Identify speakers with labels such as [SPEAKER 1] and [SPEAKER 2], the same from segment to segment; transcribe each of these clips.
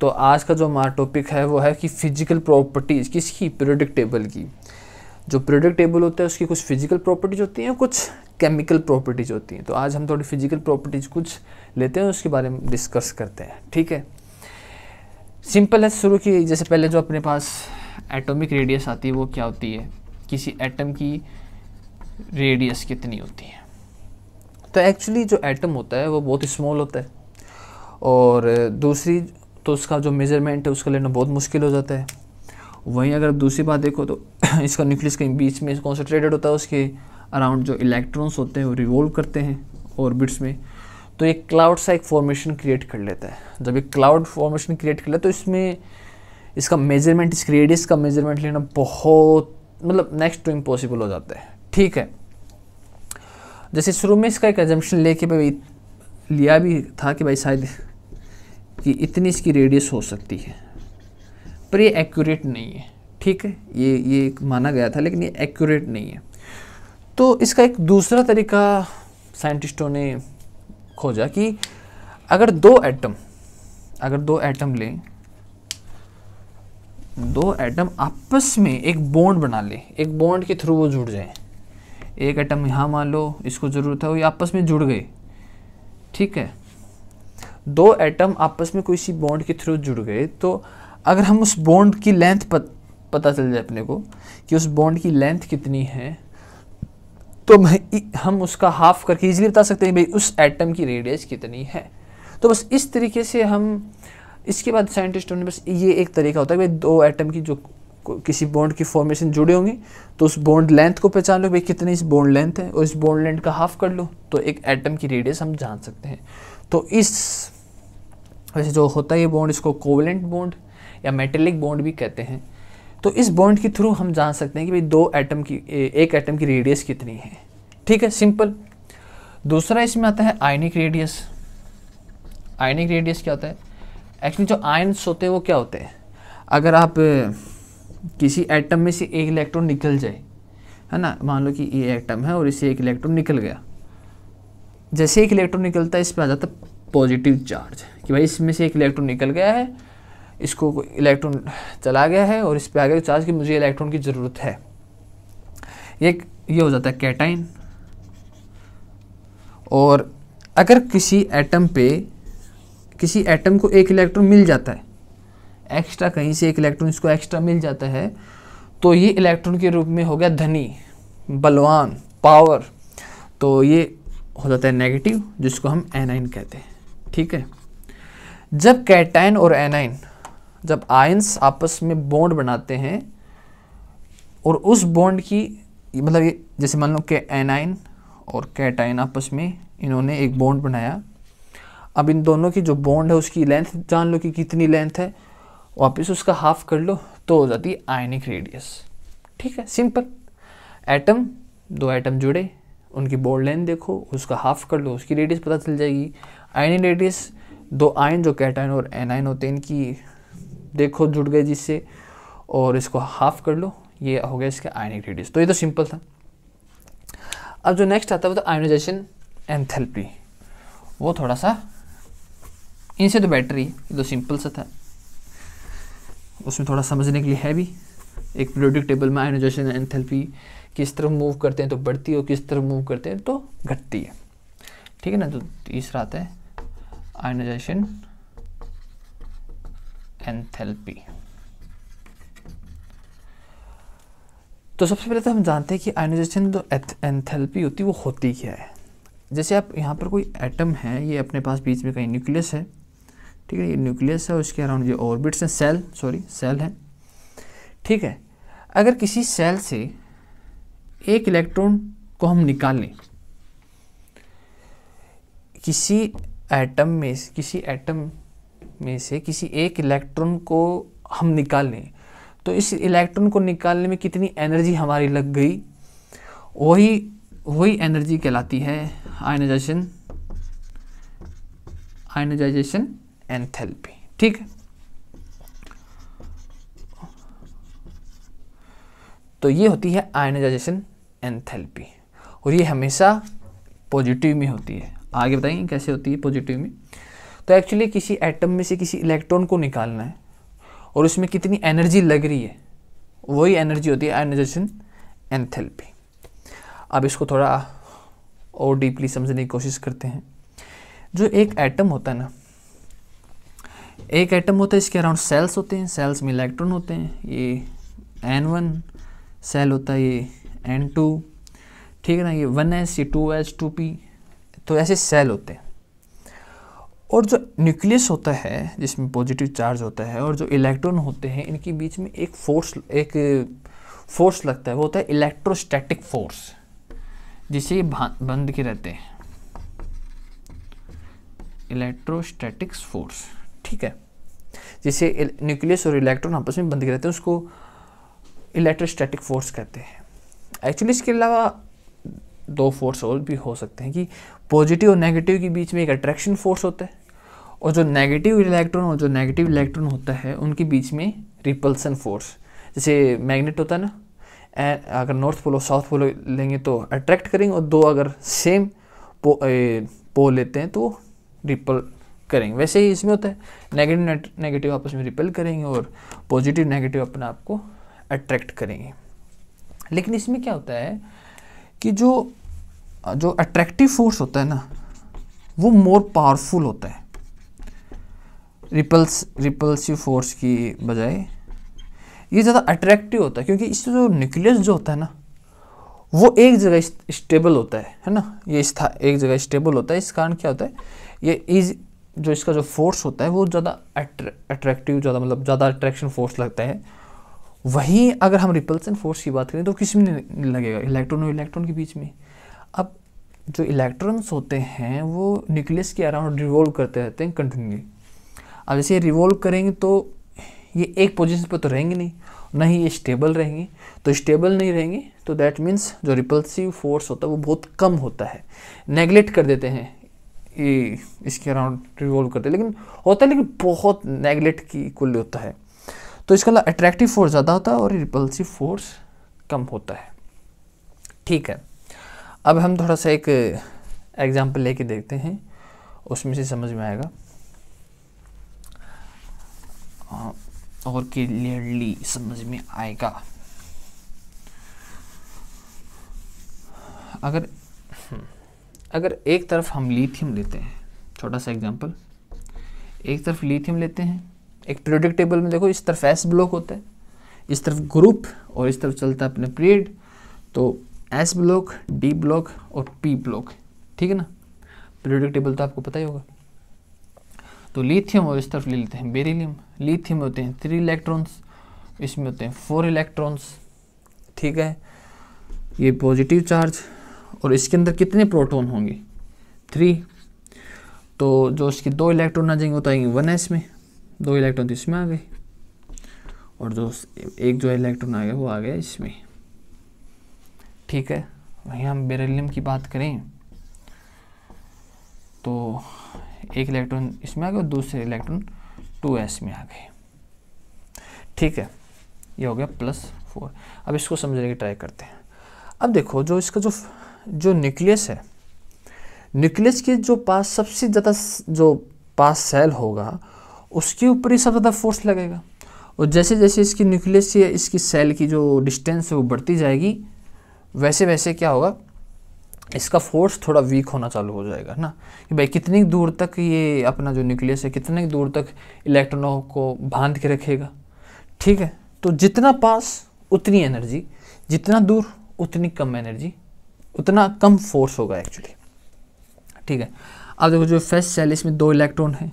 [SPEAKER 1] तो आज का जो हमारा टॉपिक है वो है कि फिजिकल प्रॉपर्टीज़ किसकी प्रोडिक्टेबल टेबल की जो प्रोडिक्टेबल टेबल होता है उसकी कुछ फिजिकल प्रॉपर्टीज़ होती हैं कुछ केमिकल प्रॉपर्टीज़ होती हैं तो आज हम थोड़ी फिजिकल प्रॉपर्टीज़ कुछ लेते हैं उसके बारे में डिस्कस करते हैं ठीक है सिंपल है शुरू की जैसे पहले जो अपने पास एटॉमिक रेडियस आती है वो क्या होती है किसी एटम की रेडियस कितनी होती है तो एक्चुअली जो एटम होता है वो बहुत स्मॉल होता है और दूसरी तो उसका जो मेज़रमेंट है उसका लेना बहुत मुश्किल हो जाता है वहीं अगर दूसरी बात देखो तो इसका न्यूक्लियस कहीं बीच में कॉन्सेंट्रेटेड होता है उसके अराउंड जो इलेक्ट्रॉन्स होते हैं वो रिवॉल्व करते हैं ऑर्बिट्स में तो एक क्लाउड सा एक फॉर्मेशन क्रिएट कर लेता है जब एक क्लाउड फॉर्मेशन क्रिएट कर लेता है तो इसमें इसका मेजरमेंट इस रेडियस का मेजरमेंट लेना बहुत मतलब नेक्स्ट टू इम्पॉसिबल हो जाता है ठीक है जैसे शुरू में इसका एक एजम्पन लेके भाई लिया भी था कि भाई शायद कि इतनी इसकी रेडियस हो सकती है पर ये एक्यूरेट नहीं है ठीक है ये ये माना गया था लेकिन ये एक्यूरेट नहीं है तो इसका एक दूसरा तरीका साइंटिस्टों ने खोजा कि अगर दो एटम अगर दो एटम लें दो एटम आपस में एक बॉन्ड बना ले एक बॉन्ड के थ्रू वो जुड़ जाए एक एटम यहाँ मान लो इसको ज़रूरत है वो आपस में जुड़ गए ठीक है दो एटम आपस में कोई सी बॉन्ड के थ्रू जुड़ गए तो अगर हम उस बॉन्ड की लेंथ पत, पता चल जाए अपने को कि उस बॉन्ड की लेंथ कितनी है तो हम उसका हाफ करके इजीली बता सकते हैं भाई उस एटम की रेडियस कितनी है तो बस इस तरीके से हम इसके बाद साइंटिस्टों ने बस ये एक तरीका होता है भाई दो एटम की जो किसी बॉन्ड की फॉर्मेशन जुड़े होंगे तो उस बॉन्ड लेंथ को पहचान लो भाई कितनी इस बॉन्ड लेंथ है और इस बॉन्ड लेंथ का हाफ कर लो तो एक एटम की रेडियस हम जान सकते हैं तो इस वैसे जो होता है ये बॉन्ड इसको कोवलेंट बॉन्ड या मेटेलिक बॉन्ड भी कहते हैं तो इस बॉन्ड के थ्रू हम जान सकते हैं कि भाई दो एटम की एक एटम की रेडियस कितनी है ठीक है सिंपल दूसरा इसमें आता है आयनिक रेडियस आयनिक रेडियस क्या होता है एक्चुअली जो आयन्स होते हैं वो क्या होते हैं अगर आप किसी एटम में से एक इलेक्ट्रॉन निकल जाए है ना मान लो कि ये एटम है और इससे एक इलेक्ट्रॉन निकल गया जैसे एक इलेक्ट्रॉन निकलता है इसमें आ जाता है पॉजिटिव चार्ज कि भाई इसमें से एक इलेक्ट्रॉन निकल गया है इसको इलेक्ट्रॉन चला गया है और इस पर आ गया चार्ज कि मुझे इलेक्ट्रॉन की ज़रूरत है एक ये हो जाता है कैटाइन और अगर किसी एटम पे किसी एटम को एक इलेक्ट्रॉन मिल जाता है एक्स्ट्रा कहीं से एक इलेक्ट्रॉन इसको एक्स्ट्रा मिल जाता है तो ये इलेक्ट्रॉन के रूप में हो गया धनी बलवान पावर तो ये हो जाता है नेगेटिव जिसको हम एनाइन कहते हैं ठीक है जब कैटाइन और एनाइन जब आयंस आपस में बॉन्ड बनाते हैं और उस बॉन्ड की मतलब ये जैसे मान लो कि एनाइन और कैटाइन आपस में इन्होंने एक बॉन्ड बनाया अब इन दोनों की जो बॉन्ड है उसकी लेंथ जान लो कि कितनी लेंथ है वापस उसका हाफ कर लो तो हो जाती है आयनिक रेडियस ठीक है सिंपल एटम दो एटम जुड़े उनकी बोर्ड लेंथ देखो उसका हाफ कर लो उसकी रेडियस पता चल जाएगी आयन रेडियस दो आयन जो कैटाइन और एन आइन होते हैं इनकी देखो जुड़ गए जिससे और इसको हाफ कर लो ये हो गया इसका आयनिक रेडियस तो ये तो सिंपल था अब जो नेक्स्ट आता है वो तो आयोनाइजेशन एंथेल्पी वो थोड़ा सा इनसे तो बैटरी ये तो सिंपल सा था उसमें थोड़ा समझने के लिए है भी एक पीरियोडिक टेबल में आयोनाइजेशन एंथेल्पी किस तरफ मूव करते हैं तो बढ़ती है और किस तरफ मूव करते हैं तो घटती है ठीक है ना तो तीसरा आता है आयनाइजेशन एंथेल्पी तो सबसे पहले तो हम जानते हैं कि आयनाइजेशन जो तो एंथेल्पी होती है वो होती क्या है जैसे आप यहाँ पर कोई एटम है ये अपने पास बीच में कहीं न्यूक्लियस है ठीक है ये न्यूक्लियस है उसके अराउंड ये ऑर्बिट्स हैं सेल सॉरी सेल है ठीक है अगर किसी सेल से एक इलेक्ट्रॉन को हम निकाल लें किसी एटम में किसी एटम में से किसी एक इलेक्ट्रॉन को हम निकाल लें तो इस इलेक्ट्रॉन को निकालने में कितनी एनर्जी हमारी लग गई वही वही एनर्जी कहलाती है आयनाइजेशन आयनाइजेशन एंथैल्पी ठीक है तो ये होती है आयनाइजेशन एंथैल्पी और ये हमेशा पॉजिटिव में होती है आगे बताएंगे कैसे होती है पॉजिटिव में तो एक्चुअली किसी एटम में से किसी इलेक्ट्रॉन को निकालना है और उसमें कितनी एनर्जी लग रही है वही एनर्जी होती है आयनाइजेशन एंथैल्पी अब इसको थोड़ा और डीपली समझने की कोशिश करते हैं जो एक एटम होता है ना एक एटम होता है इसके अराउंड सेल्स होते हैं सेल्स में इलेक्ट्रॉन होते हैं ये एन वन सेल होता है ये एन टू ठीक है ना ये वन एस ये टू एस टू पी तो ऐसे सेल होते हैं और जो न्यूक्लियस होता है जिसमें पॉजिटिव चार्ज होता है और जो इलेक्ट्रॉन होते हैं इनके बीच में एक फोर्स एक फोर्स लगता है वो होता है इलेक्ट्रोस्टैटिक फोर्स जिसे ये बंद के रहते हैं इलेक्ट्रोस्टैटिक्स फोर्स ठीक है जिसे न्यूक्लियस और इलेक्ट्रॉन आपस में बंद के रहते हैं उसको इलेक्ट्रोस्टैटिक फोर्स कहते हैं एक्चुअली इसके अलावा दो फोर्स और भी हो सकते हैं कि पॉजिटिव और नेगेटिव के बीच में एक अट्रैक्शन फोर्स होता है और जो नेगेटिव इलेक्ट्रॉन और जो नेगेटिव इलेक्ट्रॉन होता है उनके बीच में रिपल्सन फोर्स जैसे मैग्नेट होता है ना एंड अगर नॉर्थ पोल और साउथ पोल लेंगे तो अट्रैक्ट करेंगे और दो अगर सेम पो, ए, पोल लेते हैं तो रिपल करेंगे वैसे ही इसमें होता है नेगेटिव नेगेटिव आपस में रिपेल करेंगे और पॉजिटिव नेगेटिव अपने आप को अट्रैक्ट करेंगे लेकिन इसमें क्या होता है कि जो जो अट्रैक्टिव फोर्स होता है ना वो मोर पावरफुल होता है रिपल्स रिपल्सिव फोर्स की बजाय ये ज़्यादा अट्रैक्टिव होता है क्योंकि इससे जो न्यूक्लियस जो होता है ना वो एक जगह स्टेबल होता है है ना ये स्था एक जगह स्टेबल होता है इस कारण क्या होता है ये इज जो इसका जो फोर्स होता है वो ज़्यादा अट्रैक्टिव ज़्यादा मतलब ज़्यादा अट्रैक्शन फोर्स लगता है वहीं अगर हम रिपल्सन फोर्स की बात करें तो किस में लगेगा इलेक्ट्रॉन और इलेक्ट्रॉन के बीच में अब जो इलेक्ट्रॉन्स होते हैं वो न्यूक्लियस के अराउंड रिवोल्व करते रहते हैं कंटिन्यूली अब जैसे ये रिवोल्व करेंगे तो ये एक पोजीशन पर तो रहेंगे नहीं ना ही ये स्टेबल रहेंगे तो स्टेबल नहीं रहेंगे तो दैट मीन्स जो रिपल्सिव फोर्स होता है वो बहुत कम होता है नेगलेक्ट कर देते हैं ये इसके अराउंड रिवोल्व करते हैं लेकिन होता है लेकिन बहुत नेगलेक्ट की कुल्य होता है तो इसका अट्रैक्टिव फोर्स ज़्यादा होता है और रिपल्सिव फोर्स कम होता है ठीक है अब हम थोड़ा सा एक एग्ज़ाम्पल लेके देखते हैं उसमें से समझ में आएगा और क्लियरली समझ में आएगा अगर अगर एक तरफ हम लिथियम लेते हैं छोटा सा एग्जांपल एक तरफ लिथियम लेते हैं एक पीरियोडिक टेबल में देखो इस तरफ एस ब्लॉक होता है इस तरफ ग्रुप और इस तरफ चलता है अपने पीरियड तो एस ब्लॉक डी ब्लॉक और पी ब्लॉक ठीक है ना पीरियोडिक टेबल तो आपको पता ही होगा तो लिथियम और इस तरफ ले लेते हैं बेरिलियम लिथियम होते हैं थ्री इलेक्ट्रॉन्स इसमें होते हैं फोर इलेक्ट्रॉन्स ठीक है ये पॉजिटिव चार्ज और इसके अंदर कितने प्रोटोन होंगे थ्री तो जो इसके दो इलेक्ट्रॉन आ जाएंगे वो तो आएंगे वन एस में दो इलेक्ट्रॉन तो इसमें आ गए और जो एक जो इलेक्ट्रॉन आ गया वो आ गया इसमें ठीक है वहीं हम बेरिलियम की बात करें तो एक इलेक्ट्रॉन इसमें आ गया और दूसरे इलेक्ट्रॉन टू एस में आ गए ठीक है ये हो गया प्लस फोर अब इसको समझने की ट्राई करते हैं अब देखो जो इसका जो जो न्यूक्लियस है न्यूक्लियस के जो पास सबसे ज़्यादा जो पास सेल होगा उसके ऊपर ही सबसे ज़्यादा फोर्स लगेगा और जैसे जैसे इसकी न्यूक्लियस या इसकी सेल की जो डिस्टेंस है वो बढ़ती जाएगी वैसे वैसे क्या होगा इसका फोर्स थोड़ा वीक होना चालू हो जाएगा ना कि भाई कितनी दूर तक ये अपना जो न्यूक्लियस है कितने दूर तक इलेक्ट्रॉनों को बांध के रखेगा ठीक है तो जितना पास उतनी एनर्जी जितना दूर उतनी कम एनर्जी उतना कम फोर्स होगा एक्चुअली ठीक है अब देखो जो फेस्ट सेल इसमें दो इलेक्ट्रॉन हैं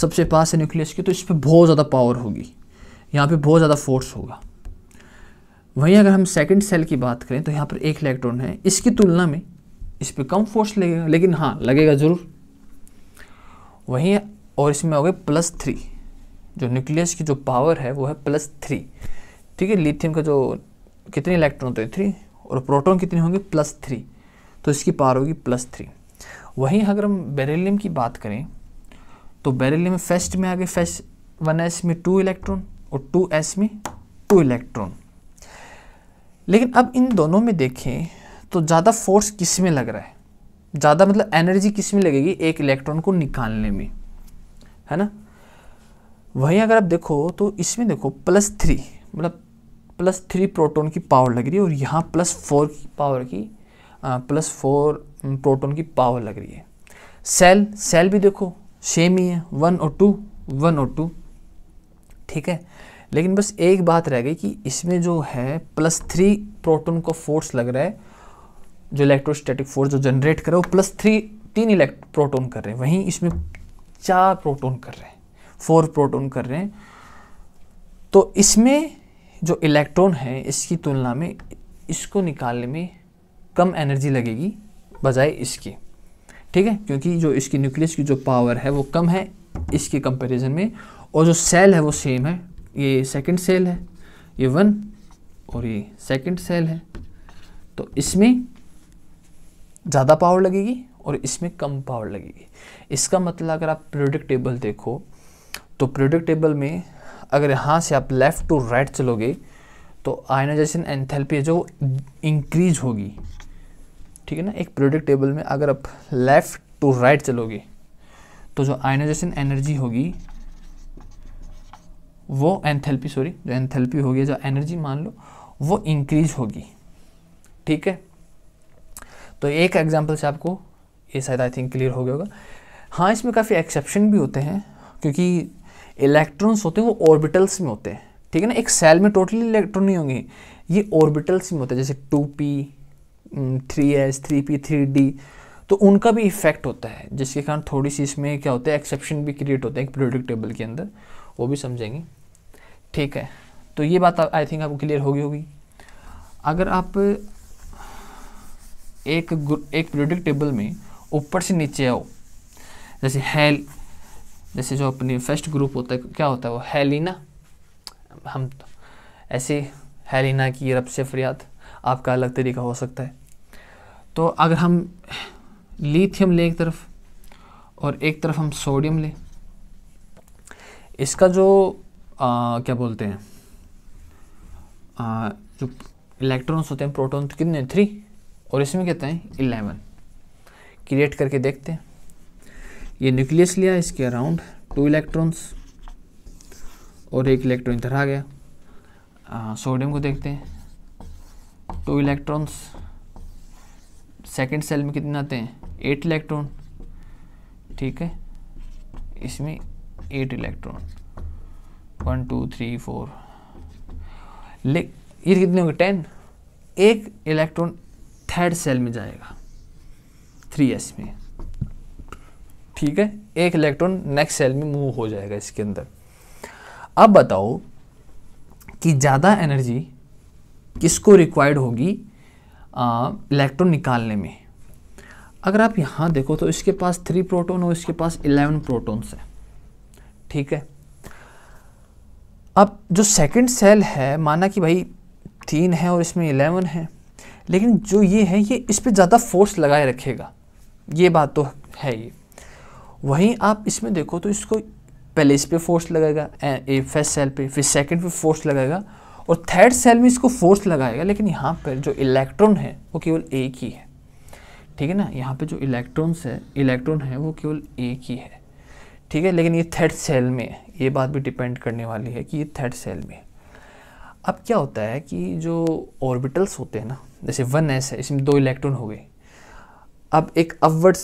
[SPEAKER 1] सबसे पास है न्यूक्लियस की तो इस पर बहुत ज़्यादा पावर होगी यहाँ पे बहुत ज़्यादा फोर्स होगा वहीं अगर हम सेकंड सेल की बात करें तो यहाँ पर एक इलेक्ट्रॉन है इसकी तुलना में इस पर कम फोर्स लगेगा लेकिन हाँ लगेगा ज़रूर वहीं और इसमें हो गए प्लस थ्री जो न्यूक्लियस की जो पावर है वो है प्लस थ्री ठीक है लिथियम का जो कितने इलेक्ट्रॉन होते हैं थ्री और प्रोटॉन कितने होंगे प्लस थ्री तो इसकी पावर होगी प्लस थ्री वहीं अगर हम बेरेलीम की बात करें तो बेरिलियम फेस्ट में आ गए फेस्ट वन एस में टू इलेक्ट्रॉन और टू एस में टू इलेक्ट्रॉन लेकिन अब इन दोनों में देखें तो ज़्यादा फोर्स किस में लग रहा है ज़्यादा मतलब एनर्जी किस में लगेगी एक इलेक्ट्रॉन को निकालने में है ना वहीं अगर आप देखो तो इसमें देखो प्लस थ्री मतलब प्लस थ्री प्रोटोन की पावर लग रही है और यहाँ प्लस फोर की पावर की आ, प्लस फोर प्रोटोन की पावर लग रही है सेल सेल भी देखो सेम ही है वन और टू वन और टू ठीक है लेकिन बस एक बात रह गई कि इसमें जो है प्लस थ्री प्रोटोन का फोर्स लग रहा है जो इलेक्ट्रोस्टैटिक फोर्स जो जनरेट कर रहा है वो प्लस थ्री तीन इलेक्ट प्रोटोन कर रहे हैं वहीं इसमें चार प्रोटोन कर रहे हैं फोर प्रोटोन कर रहे हैं तो इसमें जो इलेक्ट्रॉन है इसकी तुलना में इसको निकालने में कम एनर्जी लगेगी बजाय इसकी ठीक है क्योंकि जो इसकी न्यूक्लियस की जो पावर है वो कम है इसके कंपैरिजन में और जो सेल है वो सेम है ये सेकंड सेल है ये वन और ये सेकंड सेल है तो इसमें ज़्यादा पावर लगेगी और इसमें कम पावर लगेगी इसका मतलब अगर आप प्रोडक्ट टेबल देखो तो प्रोडक्ट टेबल में अगर यहाँ से आप लेफ़्ट टू राइट चलोगे तो आयनाइजेशन एंथैल्पी जो इंक्रीज होगी ठीक है ना एक प्रोडक्ट टेबल में अगर आप लेफ़्ट टू राइट चलोगे तो जो आयनाइजेशन एनर्जी होगी वो एंथेल्पी सॉरी जो एंथेल्पी होगी जो एनर्जी मान लो वो इंक्रीज होगी ठीक है तो एक एग्जांपल से आपको ये शायद आई थिंक क्लियर हो गया होगा हाँ इसमें काफ़ी एक्सेप्शन भी होते हैं क्योंकि इलेक्ट्रॉन्स होते हैं वो ऑर्बिटल्स में होते हैं ठीक है ना एक सेल में टोटली इलेक्ट्रॉन नहीं होंगे ये ऑर्बिटल्स में होते हैं जैसे two three s three p three d तो उनका भी इफेक्ट होता है जिसके कारण थोड़ी सी इसमें क्या होता है एक्सेप्शन भी क्रिएट होता है एक प्रोडक्ट टेबल के अंदर वो भी समझेंगे ठीक है तो ये बात आई थिंक आपको क्लियर होगी होगी अगर आप एक एक प्रोडक्ट टेबल में ऊपर से नीचे आओ जैसे हेल जैसे जो अपनी फर्स्ट ग्रुप होता है क्या होता है वो हेलिना हम तो ऐसे हेलिना की रब से फरियाद आपका अलग तरीका हो सकता है तो अगर हम लिथियम लें एक तरफ और एक तरफ हम सोडियम लें इसका जो आ, क्या बोलते हैं आ, जो इलेक्ट्रॉन्स होते हैं प्रोटॉन तो कितने थ्री और इसमें कहते हैं इलेवन क्रिएट करके देखते हैं ये न्यूक्लियस लिया इसके अराउंड टू इलेक्ट्रॉन्स और एक इलेक्ट्रॉन इधर आ गया सोडियम को देखते हैं टू इलेक्ट्रॉन्स सेकेंड सेल में कितने आते हैं एट इलेक्ट्रॉन ठीक है इसमें eight electron one two three four ले ये कितने होंगे टेन एक इलेक्ट्रॉन थर्ड सेल में जाएगा थ्री एस में ठीक है एक इलेक्ट्रॉन नेक्स्ट सेल में मूव हो जाएगा इसके अंदर अब बताओ कि ज़्यादा एनर्जी किसको रिक्वायर्ड होगी इलेक्ट्रॉन निकालने में अगर आप यहाँ देखो तो इसके पास थ्री प्रोटोन और इसके पास इलेवन प्रोटोन्स है ठीक है अब जो सेकंड सेल है माना कि भाई तीन है और इसमें इलेवन है लेकिन जो ये है ये इस पर ज़्यादा फोर्स लगाए रखेगा ये बात तो है ये वहीं आप इसमें देखो तो इसको पहले इस पर फोर्स लगाएगा ए फर्स्ट सेल पे फिर सेकंड पे फोर्स लगाएगा और थर्ड सेल में इसको फोर्स लगाएगा लेकिन यहाँ पर जो इलेक्ट्रॉन है वो केवल एक ही है ठीक है ना यहाँ पे जो इलेक्ट्रॉन्स है इलेक्ट्रॉन है वो केवल एक ही है ठीक है लेकिन ये थर्ड सेल में है ये बात भी डिपेंड करने वाली है कि ये थर्ड सेल में है अब क्या होता है कि जो ऑर्बिटल्स होते हैं ना जैसे वन एस है इसमें दो इलेक्ट्रॉन हो गए अब एक अपवर्ड्स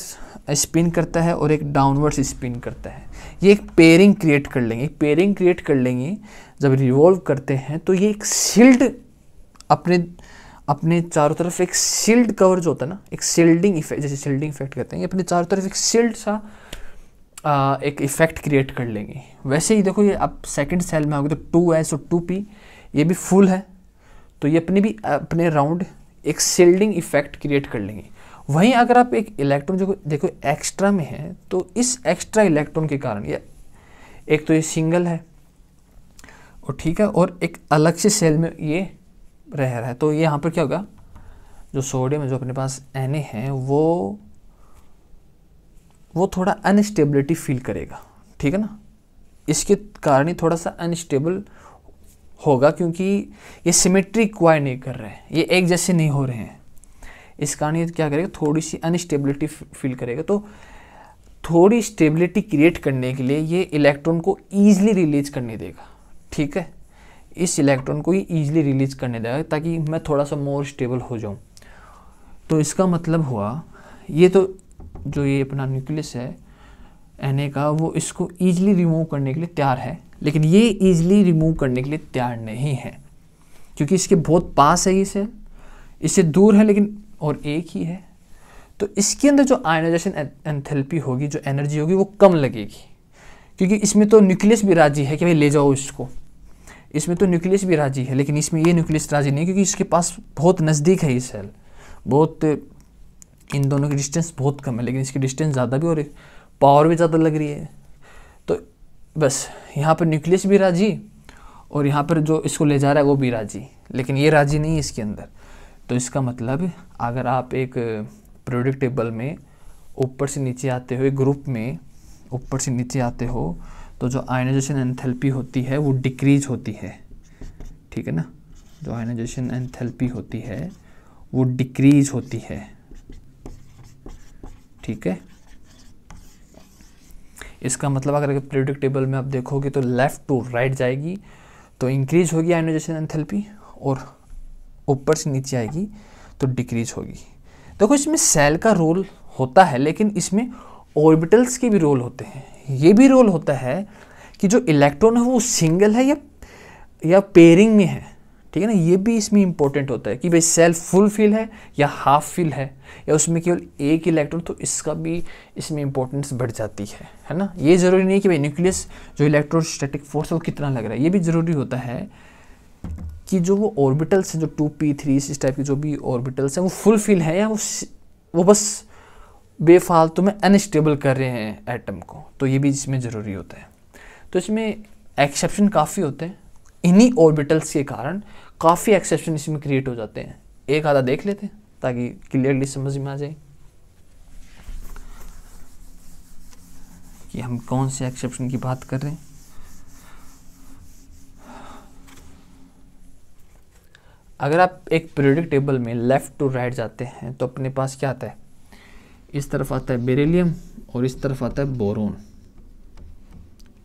[SPEAKER 1] स्पिन करता है और एक डाउनवर्ड्स स्पिन करता है ये एक पेयरिंग क्रिएट कर लेंगे एक पेयरिंग क्रिएट कर लेंगे जब रिवॉल्व करते हैं तो ये एक शील्ड अपने अपने चारों तरफ एक शील्ड कवर जो होता है ना एक शील्डिंग इफेक्ट जैसे शील्डिंग इफेक्ट कहते हैं ये अपने चारों तरफ एक शील्ड सा आ, एक इफेक्ट क्रिएट कर लेंगे वैसे ही देखो ये आप सेकंड सेल में आओगे तो टू एस और टू पी ये भी फुल है तो ये अपने भी अपने राउंड एक शील्डिंग इफेक्ट क्रिएट कर लेंगे वहीं अगर आप एक इलेक्ट्रॉन जो देखो एक्स्ट्रा में है तो इस एक्स्ट्रा इलेक्ट्रॉन के कारण ये एक तो ये सिंगल है और ठीक है और एक अलग से सेल में ये रह रहा है तो ये यहाँ पर क्या होगा जो सोडियम जो अपने पास एन है वो वो थोड़ा अनस्टेबिलिटी फील करेगा ठीक है ना इसके कारण ही थोड़ा सा अनस्टेबल होगा क्योंकि ये सिमेट्री रिक्वायर नहीं कर रहे हैं ये एक जैसे नहीं हो रहे हैं इस कारण ये क्या करेगा थोड़ी सी अनस्टेबिलिटी फील करेगा तो थोड़ी स्टेबिलिटी क्रिएट करने के लिए ये इलेक्ट्रॉन को ईजिली रिलीज करने देगा ठीक है इस इलेक्ट्रॉन को ये ईजिली रिलीज करने देगा ताकि मैं थोड़ा सा मोर स्टेबल हो जाऊँ तो इसका मतलब हुआ ये तो जो ये अपना न्यूक्लियस है एन का वो इसको ईजिली रिमूव करने के लिए तैयार है लेकिन ये ईजिली रिमूव करने के लिए तैयार नहीं है क्योंकि इसके बहुत पास है ये सेल इससे दूर है लेकिन और एक ही है तो इसके अंदर जो आयनाइजेशन एंथेल्पी होगी जो एनर्जी होगी वो कम लगेगी क्योंकि इसमें तो न्यूक्लियस भी राजी है कि भाई ले जाओ इसको इसमें तो न्यूक्लियस भी राजी है लेकिन इसमें ये न्यूक्लियस राजी नहीं क्योंकि इसके पास बहुत नज़दीक है ये सेल बहुत इन दोनों की डिस्टेंस बहुत कम है लेकिन इसकी डिस्टेंस ज़्यादा भी और पावर भी ज़्यादा लग रही है तो बस यहाँ पर न्यूक्लियस भी राजी और यहाँ पर जो इसको ले जा रहा है वो भी राजी लेकिन ये राजी नहीं है इसके अंदर तो इसका मतलब अगर आप एक प्रोडक्ट टेबल में ऊपर से नीचे आते हो एक ग्रुप में ऊपर से नीचे आते हो तो जो आयनाइजेशन एंथैल्पी होती है वो डिक्रीज होती है ठीक है ना जो आयनाइजेशन एंथैल्पी होती है वो डिक्रीज होती है ठीक है इसका मतलब अगर पीरियोडिक टेबल में आप देखोगे तो लेफ़्ट टू राइट जाएगी तो इंक्रीज होगी आयनाइजेशन एंथैल्पी और ऊपर से नीचे आएगी तो डिक्रीज होगी देखो इसमें सेल का रोल होता है लेकिन इसमें ऑर्बिटल्स के भी रोल होते हैं ये भी रोल होता है कि जो इलेक्ट्रॉन है वो सिंगल है या या पेयरिंग में है ठीक है ना ये भी इसमें इंपॉर्टेंट होता है कि भाई सेल फुल फिल है या हाफ फिल है या उसमें केवल एक इलेक्ट्रॉन तो इसका भी इसमें इंपॉर्टेंस बढ़ जाती है है ना ये ज़रूरी नहीं कि भाई न्यूक्लियस जो इलेक्ट्रोस्टैटिक फोर्स है वो कितना लग रहा है ये भी ज़रूरी होता है कि जो वो ऑर्बिटल्स हैं जो टू पी थ्री इस टाइप के जो भी ऑर्बिटल्स हैं वो फुलफिल हैं या वो वो बस बेफालतू में अनस्टेबल कर रहे हैं एटम को तो ये भी इसमें ज़रूरी होता है तो इसमें एक्सेप्शन काफ़ी होते हैं इन्हीं ऑर्बिटल्स के कारण काफ़ी एक्सेप्शन इसमें क्रिएट हो जाते हैं एक आधा देख लेते हैं ताकि क्लियरली समझ में आ जाए कि हम कौन से एक्सेप्शन की बात कर रहे हैं अगर आप एक पीरियडिक टेबल में लेफ़्ट टू राइट जाते हैं तो अपने पास क्या आता है इस तरफ आता है बेरेलियम और इस तरफ आता है बोरोन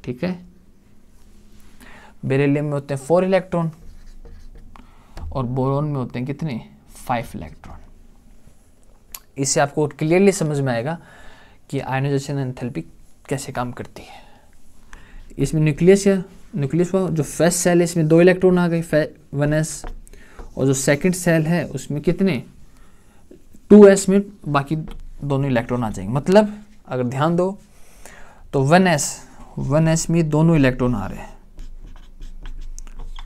[SPEAKER 1] ठीक है बेरेलियम में होते हैं फोर इलेक्ट्रॉन और बोरोन में होते हैं कितने फाइव इलेक्ट्रॉन इससे आपको क्लियरली समझ में आएगा कि आयनोजेशन एंथैल्पी कैसे काम करती है इसमें न्यूक्लियस है न्यूक्लियस हुआ जो फेस्ट सेल है इसमें दो इलेक्ट्रॉन आ गए वन एस और जो सेकंड सेल है उसमें कितने 2s में बाकी दोनों इलेक्ट्रॉन आ जाएंगे मतलब अगर ध्यान दो तो 1s 1s में दोनों इलेक्ट्रॉन आ रहे हैं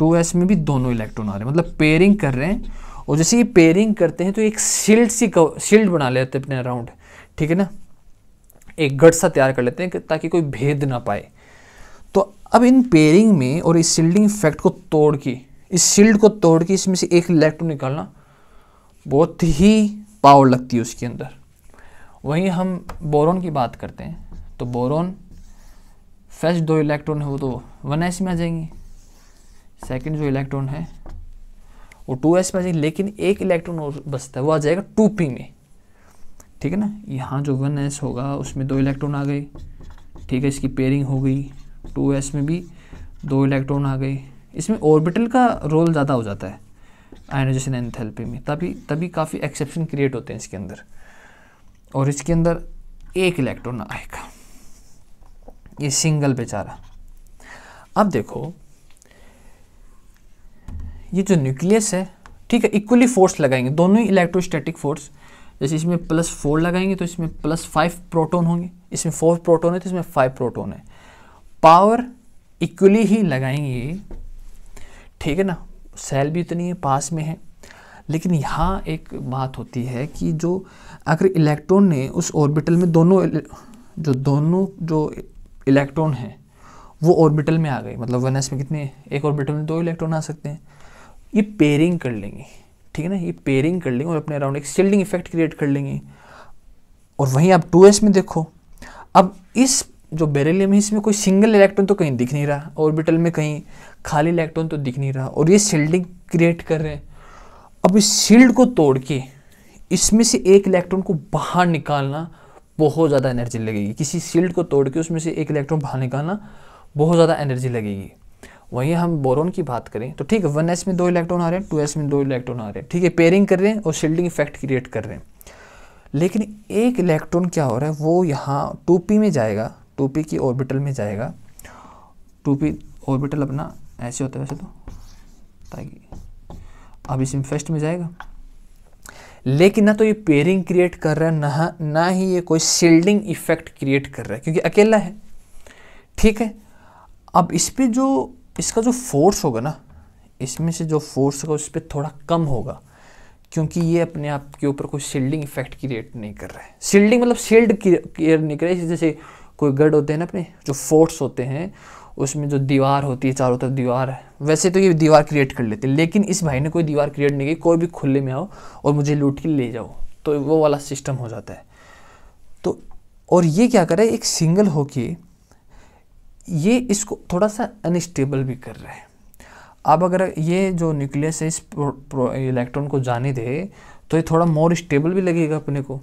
[SPEAKER 1] 2s में भी दोनों इलेक्ट्रॉन आ रहे हैं मतलब पेयरिंग कर रहे हैं और जैसे ये पेयरिंग करते हैं तो एक शील्ड सी शील्ड बना लेते हैं अपने अराउंड ठीक है ना एक गट सा तैयार कर लेते हैं ताकि कोई भेद ना पाए तो अब इन पेयरिंग में और इस शील्डिंग इफेक्ट को तोड़ के इस शील्ड को तोड़ के इसमें से एक इलेक्ट्रॉन निकालना बहुत ही पावर लगती है उसके अंदर वहीं हम बोरोन की बात करते हैं तो बोरोन फर्स्ट दो इलेक्ट्रॉन है वो तो वन एस में आ जाएंगे सेकंड जो इलेक्ट्रॉन है वो टू एस में आ जाएंगे लेकिन एक इलेक्ट्रॉन और बचता है वो आ जाएगा टू पी में ठीक है ना यहाँ जो वन एस होगा उसमें दो इलेक्ट्रॉन आ गए ठीक है इसकी पेयरिंग हो गई टू एस में भी दो इलेक्ट्रॉन आ गए इसमें ऑर्बिटल का रोल ज़्यादा हो जाता है आयनाइजेशन एनथेलपी में तभी तभी काफ़ी एक्सेप्शन क्रिएट होते हैं इसके अंदर और इसके अंदर एक इलेक्ट्रॉन आएगा ये सिंगल बेचारा अब देखो ये जो न्यूक्लियस है ठीक है इक्वली फोर्स लगाएंगे दोनों ही इलेक्ट्रोस्टैटिक फोर्स जैसे इसमें प्लस फोर लगाएंगे तो इसमें प्लस फाइव प्रोटोन होंगे इसमें फोर प्रोटोन है तो इसमें फाइव प्रोटोन है पावर इक्वली ही लगाएंगे ठीक है ना सेल भी उतनी है पास में है लेकिन यहाँ एक बात होती है कि जो अगर इलेक्ट्रॉन ने उस ऑर्बिटल में दोनों जो दोनों जो इलेक्ट्रॉन हैं वो ऑर्बिटल में आ गए मतलब वन में कितने एक ऑर्बिटल में दो इलेक्ट्रॉन आ सकते हैं ये पेयरिंग कर लेंगे ठीक है ना ये पेयरिंग कर लेंगे और अपने अराउंड एक शील्डिंग इफेक्ट क्रिएट कर लेंगे और वहीं आप टू में देखो अब इस जो बेरेलियम है इसमें कोई सिंगल इलेक्ट्रॉन तो कहीं दिख नहीं रहा ऑर्बिटल में कहीं खाली इलेक्ट्रॉन तो दिख नहीं रहा और ये शील्डिंग क्रिएट कर रहे हैं अब इस शील्ड को तोड़ के इसमें से एक इलेक्ट्रॉन को बाहर निकालना बहुत ज़्यादा एनर्जी लगेगी किसी शील्ड को तोड़ के उसमें से एक इलेक्ट्रॉन बाहर निकालना बहुत ज़्यादा एनर्जी लगेगी वहीं हम बोरोन की बात करें तो ठीक है वन एस में दो इलेक्ट्रॉन आ रहे हैं टू एस में दो इलेक्ट्रॉन आ रहे हैं ठीक है पेयरिंग कर रहे हैं और शील्डिंग इफेक्ट क्रिएट कर रहे हैं लेकिन एक इलेक्ट्रॉन क्या हो रहा है वो यहाँ टू पी में जाएगा टू पी की ऑर्बिटल में जाएगा टू पी ऑर्बिटल अपना ऐसे होता है वैसे तो ताकि अब इस फेस्ट में जाएगा लेकिन ना तो ये पेयरिंग क्रिएट कर रहा है ना ना ही ये कोई शील्डिंग इफेक्ट क्रिएट कर रहा है क्योंकि अकेला है ठीक है अब इस पर जो इसका जो फोर्स होगा ना इसमें से जो फोर्स होगा उस पर थोड़ा कम होगा क्योंकि ये अपने आप के ऊपर कोई शील्डिंग इफेक्ट क्रिएट नहीं कर रहा है शील्डिंग मतलब शील्ड क्रिएट नहीं कर रहा है जैसे कोई गढ़ होते हैं ना अपने जो फोर्स होते हैं उसमें जो दीवार होती है चारों तरफ दीवार है वैसे तो ये दीवार क्रिएट कर लेते लेकिन इस भाई ने कोई दीवार क्रिएट नहीं की कोई भी खुले में आओ और मुझे लूट के ले जाओ तो वो वाला सिस्टम हो जाता है तो और ये क्या कर रहा है एक सिंगल होके ये इसको थोड़ा सा अनस्टेबल भी कर रहा है अब अगर ये जो न्यूक्लियस है इस इलेक्ट्रॉन को जाने दे तो ये थोड़ा मोर स्टेबल भी लगेगा अपने को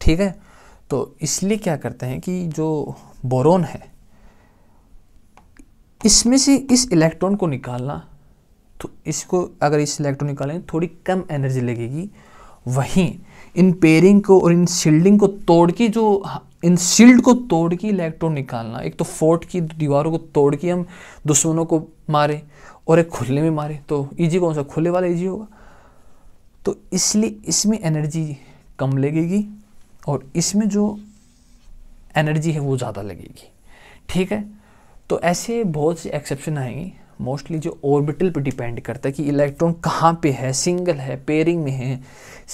[SPEAKER 1] ठीक है तो इसलिए क्या करते हैं कि जो बोरोन है इसमें से इस इलेक्ट्रॉन को निकालना तो इसको अगर इस इलेक्ट्रॉन निकालें थोड़ी कम एनर्जी लगेगी वहीं इन पेयरिंग को और इन शील्डिंग को तोड़ के जो इन शील्ड को तोड़ के इलेक्ट्रॉन निकालना एक तो फोर्ट की दीवारों को तोड़ के हम दुश्मनों को मारें और एक खुले में मारें तो ईजी e कौन सा खुले वाला ईजी e होगा तो इसलिए इसमें एनर्जी कम लगेगी और इसमें जो एनर्जी है वो ज़्यादा लगेगी ठीक है तो ऐसे बहुत से एक्सेप्शन आएंगे मोस्टली जो ऑर्बिटल पे डिपेंड करता है कि इलेक्ट्रॉन कहाँ पे है सिंगल है पेयरिंग में है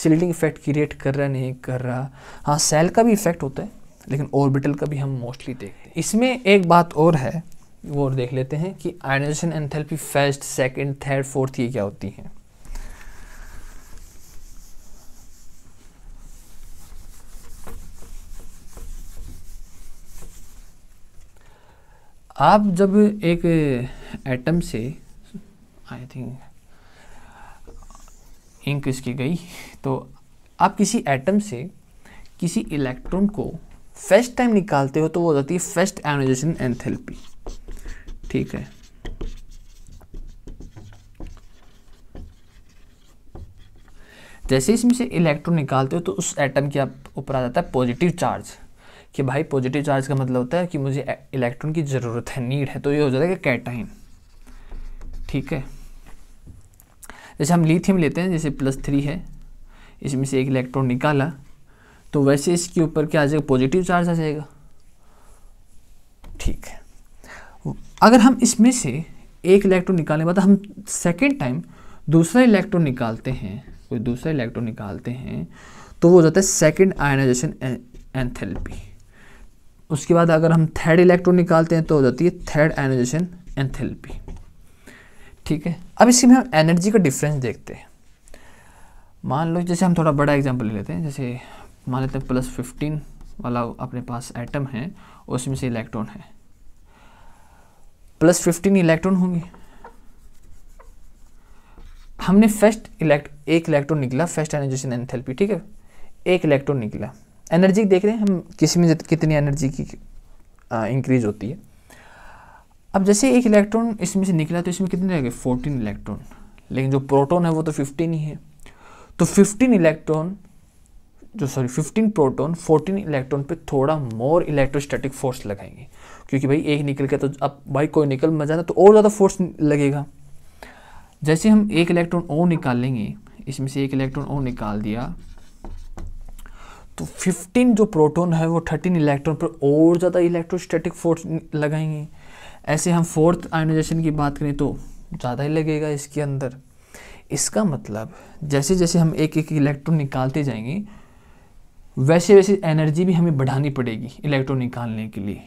[SPEAKER 1] सिल्डिंग इफेक्ट क्रिएट कर रहा नहीं कर रहा हाँ सेल का भी इफेक्ट होता है लेकिन ऑर्बिटल का भी हम मोस्टली देखते हैं इसमें एक बात और है वो और देख लेते हैं कि ionization enthalpy first second third fourth ये क्या होती हैं आप जब एक एटम से आई थिंक इंक इसकी गई तो आप किसी एटम से किसी इलेक्ट्रॉन को फर्स्ट टाइम निकालते हो तो वो हो जाती है फर्स्ट एनोजेशन एंथेल्पी ठीक है जैसे इसमें से इलेक्ट्रॉन निकालते हो तो उस एटम के ऊपर आ जाता है पॉजिटिव चार्ज कि भाई पॉजिटिव चार्ज का मतलब होता है कि मुझे इलेक्ट्रॉन e- की ज़रूरत है नीड है तो ये हो जाता है कि कैटाइन ठीक है जैसे हम लिथियम लेते हैं जैसे प्लस थ्री है इसमें से एक इलेक्ट्रॉन निकाला तो वैसे इसके ऊपर क्या आ जाएगा पॉजिटिव चार्ज आ जाएगा ठीक है अगर हम इसमें से एक इलेक्ट्रॉन निकालने बाद हम सेकेंड टाइम दूसरा इलेक्ट्रॉन निकालते हैं कोई दूसरा इलेक्ट्रॉन निकालते हैं तो वो हो जाता है सेकेंड आयनाइजेशन एंथेल्पी उसके बाद अगर हम थर्ड इलेक्ट्रॉन निकालते हैं तो हो जाती है थर्ड एनर्जेशन एंथेल्पी ठीक है अब इसी में हम एनर्जी का डिफरेंस देखते हैं मान लो जैसे हम थोड़ा बड़ा एग्जांपल ले लेते हैं जैसे मान लेते हैं प्लस फिफ्टीन वाला अपने पास एटम है उसमें से इलेक्ट्रॉन है प्लस फिफ्टीन इलेक्ट्रॉन होंगे हमने फर्स्ट इलेक्ट एक इलेक्ट्रॉन निकला फर्स्ट एनर्जेशन एंथेल्पी ठीक है एक इलेक्ट्रॉन निकला एनर्जी देख रहे हैं हम किसी में कितनी एनर्जी की इंक्रीज होती है अब जैसे एक इलेक्ट्रॉन इसमें से निकला तो इसमें कितने रह गए फोर्टीन इलेक्ट्रॉन लेकिन जो प्रोटॉन है वो तो फिफ्टीन ही है तो फिफ्टीन इलेक्ट्रॉन जो सॉरी 15 प्रोटॉन 14 इलेक्ट्रॉन पे थोड़ा मोर इलेक्ट्रोस्टैटिक फोर्स लगाएंगे क्योंकि भाई एक निकल गया तो अब भाई कोई निकल मजा ना तो और ज़्यादा फोर्स लगेगा जैसे हम एक इलेक्ट्रॉन और निकालेंगे इसमें से एक इलेक्ट्रॉन और निकाल दिया तो 15 जो प्रोटॉन है वो 13 इलेक्ट्रॉन पर और ज़्यादा इलेक्ट्रोस्टैटिक फोर्स लगाएंगे ऐसे हम फोर्थ आयोनाइजेशन की बात करें तो ज़्यादा ही लगेगा इसके अंदर इसका मतलब जैसे जैसे हम एक एक इलेक्ट्रॉन निकालते जाएंगे वैसे वैसे एनर्जी भी हमें बढ़ानी पड़ेगी इलेक्ट्रॉन निकालने के लिए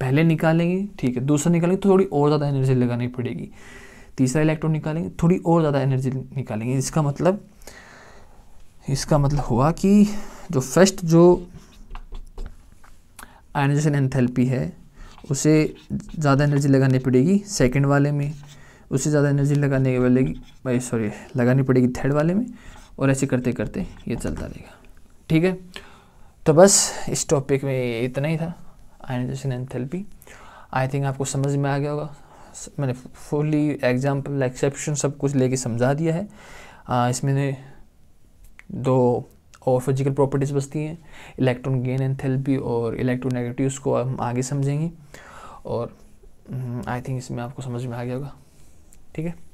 [SPEAKER 1] पहले निकालेंगे ठीक है दूसरा निकालेंगे तो थोड़ी और ज़्यादा एनर्जी लगानी पड़ेगी तीसरा इलेक्ट्रॉन निकालेंगे थोड़ी और ज़्यादा एनर्जी निकालेंगे इसका मतलब इसका मतलब हुआ कि जो फर्स्ट जो आयनाइजेशन एंथैल्पी है उसे ज़्यादा एनर्जी लगानी पड़ेगी सेकंड वाले में उसे ज़्यादा एनर्जी लगाने के वाले भाई सॉरी लगानी पड़ेगी थर्ड वाले में और ऐसे करते करते ये चलता रहेगा ठीक है तो बस इस टॉपिक में इतना ही था आयोनाइजेशन एंथैल्पी आई थिंक आपको समझ में आ गया होगा मैंने फुली एग्जाम्पल एक्सेप्शन सब कुछ लेके समझा दिया है आ, इसमें दो और फिजिकल प्रॉपर्टीज़ बचती हैं इलेक्ट्रॉन गेन एंथेल्पी और नेगेटिव को हम आगे समझेंगे और आई हम्म, थिंक इसमें आपको समझ में आ गया होगा ठीक है